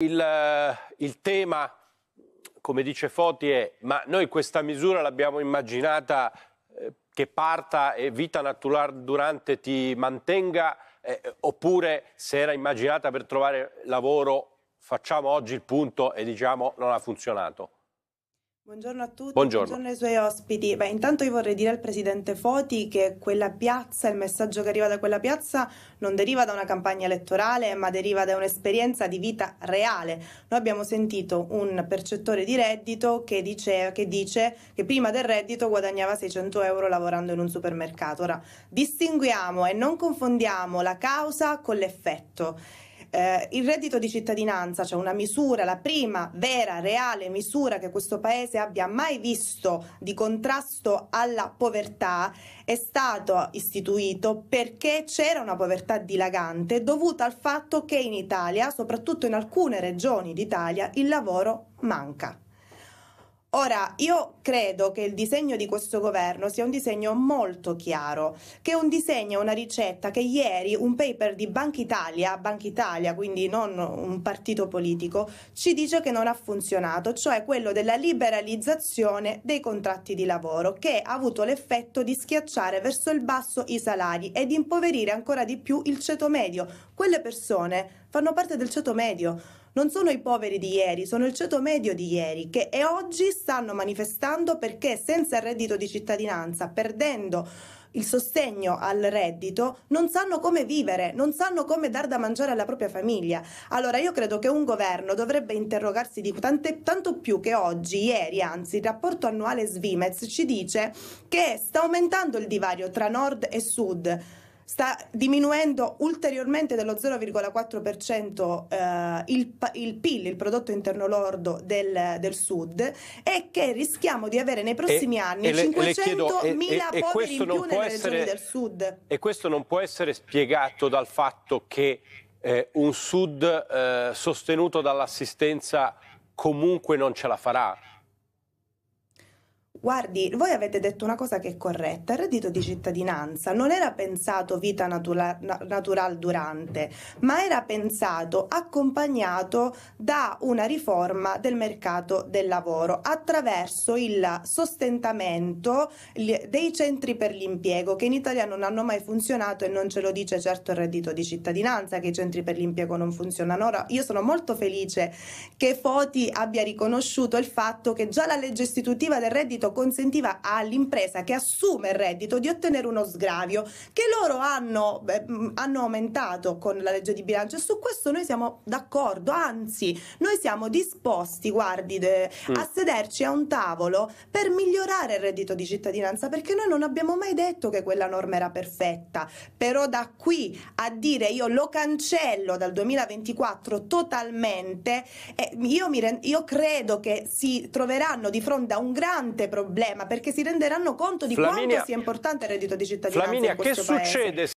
Il, eh, il, tema, come dice Foti, è ma noi questa misura l'abbiamo immaginata eh, che parta e vita naturale durante ti mantenga eh, oppure se era immaginata per trovare lavoro facciamo oggi il punto e diciamo non ha funzionato? Buongiorno a tutti, buongiorno. buongiorno ai suoi ospiti. Beh, intanto io vorrei dire al Presidente Foti che quella piazza, il messaggio che arriva da quella piazza non deriva da una campagna elettorale, ma deriva da un'esperienza di vita reale. Noi abbiamo sentito un percettore di reddito che dice, che, dice che prima del reddito guadagnava 600 euro lavorando in un supermercato. Ora, distinguiamo e non confondiamo la causa con l'effetto. Eh, il reddito di cittadinanza, cioè una misura, la prima vera, reale misura che questo Paese abbia mai visto di contrasto alla povertà, è stato istituito perché c'era una povertà dilagante dovuta al fatto che in Italia, soprattutto in alcune regioni d'Italia, il lavoro manca. Ora, io credo che il disegno di questo governo sia un disegno molto chiaro, che è un disegno, una ricetta che ieri un paper di Banca Italia, Banca Italia, quindi non un partito politico, ci dice che non ha funzionato, cioè quello della liberalizzazione dei contratti di lavoro, che ha avuto l'effetto di schiacciare verso il basso i salari e di impoverire ancora di più il ceto medio. Quelle persone fanno parte del ceto medio non sono i poveri di ieri, sono il ceto medio di ieri che e oggi stanno manifestando perché senza il reddito di cittadinanza, perdendo il sostegno al reddito, non sanno come vivere, non sanno come dar da mangiare alla propria famiglia. Allora io credo che un governo dovrebbe interrogarsi di tante, tanto più che oggi, ieri anzi, il rapporto annuale Svimez ci dice che sta aumentando il divario tra nord e sud sta diminuendo ulteriormente dello 0,4% eh, il, il, PIL, il prodotto interno lordo del, del, sud e che rischiamo di avere nei prossimi e, anni 500.000 poveri in più nelle essere, regioni del sud. E questo non può essere spiegato dal fatto che eh, un sud eh, sostenuto dall'assistenza comunque non ce la farà Guardi, voi avete detto una cosa che è corretta, il reddito di cittadinanza non era pensato vita natura, natural durante, ma era pensato accompagnato da una riforma del mercato del lavoro attraverso il sostentamento dei centri per l'impiego che in Italia non hanno mai funzionato e non ce lo dice certo il reddito di cittadinanza che i centri per l'impiego non funzionano. Ora io sono molto felice che Foti abbia riconosciuto il fatto che già la legge istitutiva del reddito decreto consentiva all'impresa che assume il reddito di ottenere uno sgravio che loro hanno, eh, hanno aumentato con la legge di bilancio e su questo noi siamo d'accordo, anzi noi siamo disposti, guardi, de, mm. a sederci a un tavolo per migliorare il reddito di cittadinanza perché noi non abbiamo mai detto che quella norma era perfetta, però da qui a dire io lo cancello dal 2024 totalmente, eh, io, mi, io credo che si troveranno di fronte a un grande problema problema perché si renderanno conto di Flaminia, quanto sia importante il reddito di cittadinanza. Flaminia, che paese. succede?